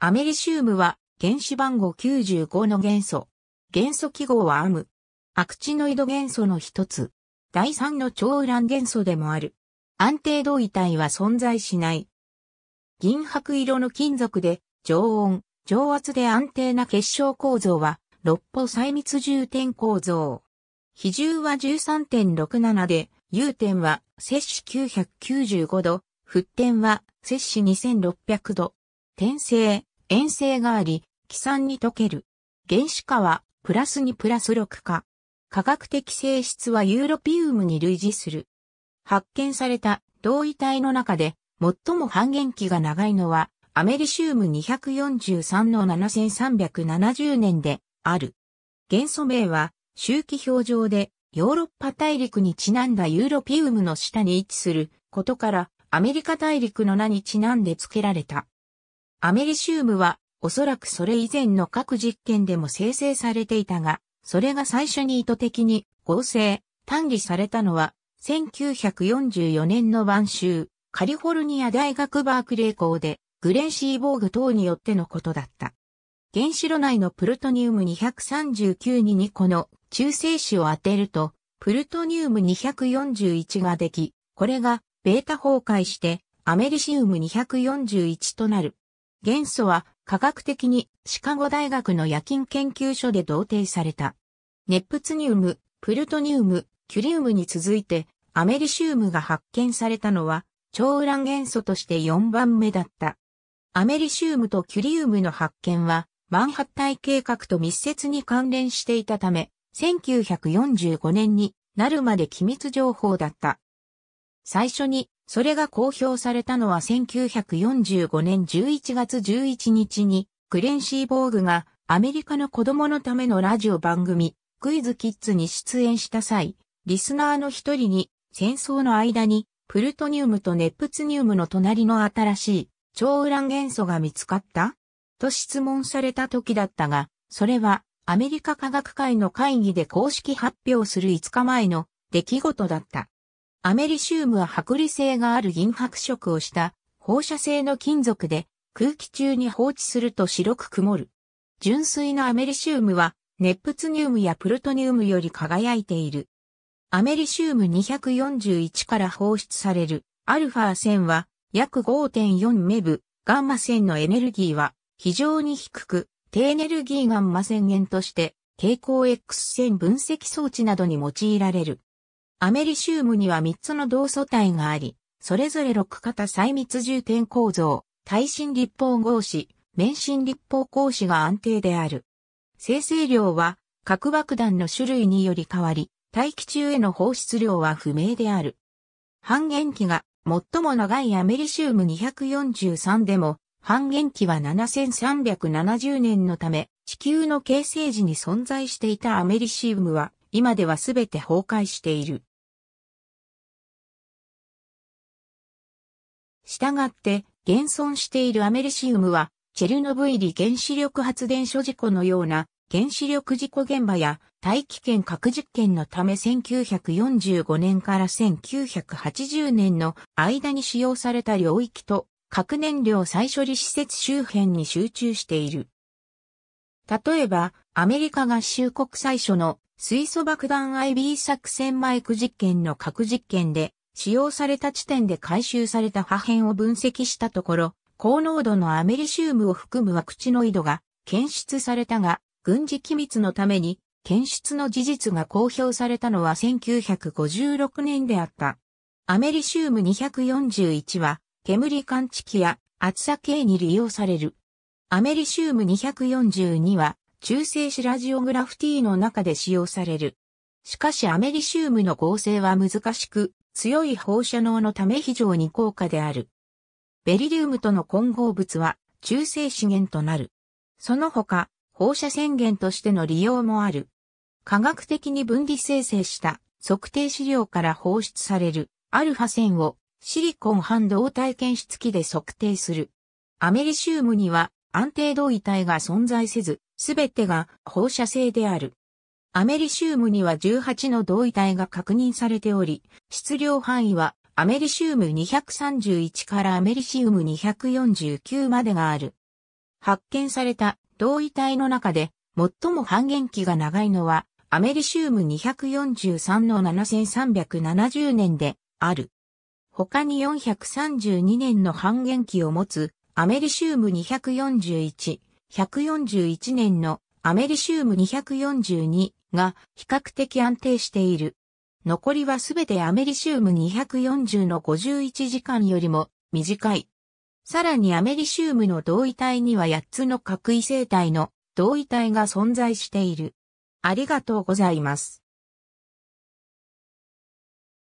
アメリシウムは原子番号95の元素。元素記号はアム。アクチノイド元素の一つ。第三の超ウラン元素でもある。安定同位体は存在しない。銀白色の金属で、常温、常圧で安定な結晶構造は、六歩細密重点構造。比重は13.67で、融点は摂氏995度、沸点は摂氏2600度。転生、遠征があり、気酸に溶ける。原子化は、プラス2プラス6化。科学的性質はユーロピウムに類似する。発見された同位体の中で、最も半減期が長いのは、アメリシウム243の7370年で、ある。元素名は、周期表上で、ヨーロッパ大陸にちなんだユーロピウムの下に位置することから、アメリカ大陸の名にちなんで付けられた。アメリシウムは、おそらくそれ以前の各実験でも生成されていたが、それが最初に意図的に合成、単理されたのは、1944年の晩秋、カリフォルニア大学バークレー校で、グレンシーボーグ等によってのことだった。原子炉内のプルトニウム239に2個の中性子を当てると、プルトニウム241ができ、これがベータ崩壊してアメリシウム241となる。元素は科学的にシカゴ大学の夜勤研究所で同定された。ネプツニウム、プルトニウム、キュリウムに続いてアメリシウムが発見されたのは超ウラン元素として4番目だった。アメリシウムとキュリウムの発見はマンハッタイ計画と密接に関連していたため、1945年になるまで機密情報だった。最初に、それが公表されたのは1945年11月11日に、クレンシーボーグがアメリカの子供のためのラジオ番組、クイズキッズに出演した際、リスナーの一人に、戦争の間に、プルトニウムとネプツニウムの隣の新しい、超ウラン元素が見つかったと質問された時だったが、それは、アメリカ科学会の会議で公式発表する5日前の出来事だった。アメリシウムは剥離性がある銀白色をした放射性の金属で空気中に放置すると白く曇る。純粋なアメリシウムはネプツニウムやプルトニウムより輝いている。アメリシウム241から放出されるアルファ線は約5.4メブ、ガンマ線のエネルギーは非常に低く、低エネルギーガンマ線源として蛍光 X 線分析装置などに用いられる。アメリシウムには3つの同素体があり、それぞれ6型細密重点構造、耐震立方合子、免震立方格子が安定である。生成量は核爆弾の種類により変わり、大気中への放出量は不明である。半減期が最も長いアメリシウム243でも、半減期は7370年のため、地球の形成時に存在していたアメリシウムは、今ではすべて崩壊している。従って、現存しているアメリシウムは、チェルノブイリ原子力発電所事故のような原子力事故現場や大気圏核実験のため1945年から1980年の間に使用された領域と核燃料再処理施設周辺に集中している。例えば、アメリカ合衆国最初の水素爆弾 IB 作戦マイク実験の核実験で使用された地点で回収された破片を分析したところ、高濃度のアメリシウムを含むワクチノイドが検出されたが、軍事機密のために検出の事実が公表されたのは1956年であった。アメリシウム241は、煙感知器や厚さ計に利用される。アメリシウム242は、中性子ラジオグラフーの中で使用される。しかしアメリシウムの合成は難しく、強い放射能のため非常に高価である。ベリリウムとの混合物は中性資源となる。その他、放射線源としての利用もある。科学的に分離生成した測定資料から放出されるアルファ線をシリコン半導体検出器で測定する。アメリシウムには安定同位体が存在せず、すべてが放射性である。アメリシウムには18の同位体が確認されており、質量範囲はアメリシウム231からアメリシウム249までがある。発見された同位体の中で最も半減期が長いのはアメリシウム243の7370年である。他に432年の半減期を持つアメリシウム241、141年のアメリシウム242、が比較的安定している。残りはすべてアメリシウム240の51時間よりも短い。さらにアメリシウムの同位体には8つの核異性体の同位体が存在している。ありがとうございます。